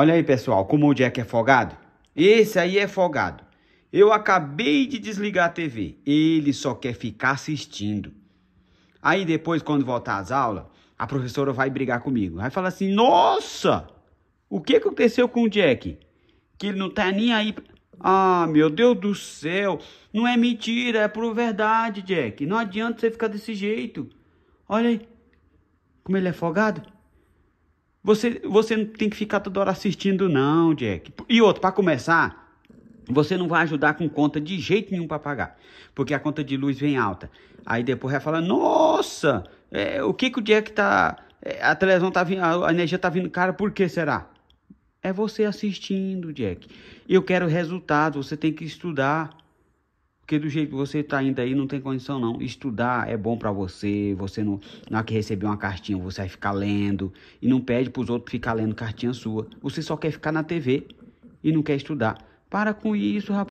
Olha aí, pessoal, como o Jack é folgado. Esse aí é folgado. Eu acabei de desligar a TV. Ele só quer ficar assistindo. Aí depois, quando voltar às aulas, a professora vai brigar comigo. Vai falar assim: Nossa, o que aconteceu com o Jack? Que ele não tá nem aí. Ah, meu Deus do céu. Não é mentira, é por verdade, Jack. Não adianta você ficar desse jeito. Olha aí. Como ele é folgado. Você, você não tem que ficar toda hora assistindo, não, Jack. E outro, para começar, você não vai ajudar com conta de jeito nenhum para pagar, porque a conta de luz vem alta. Aí depois vai falar: nossa, é, o que, que o Jack tá. É, a televisão tá vindo, a energia tá vindo cara, por que será? É você assistindo, Jack. Eu quero resultado, você tem que estudar. Porque do jeito que você está indo aí, não tem condição não. Estudar é bom para você, você não, não há que receber uma cartinha, você vai ficar lendo. E não pede para os outros ficar lendo cartinha sua. Você só quer ficar na TV e não quer estudar. Para com isso, rapaz.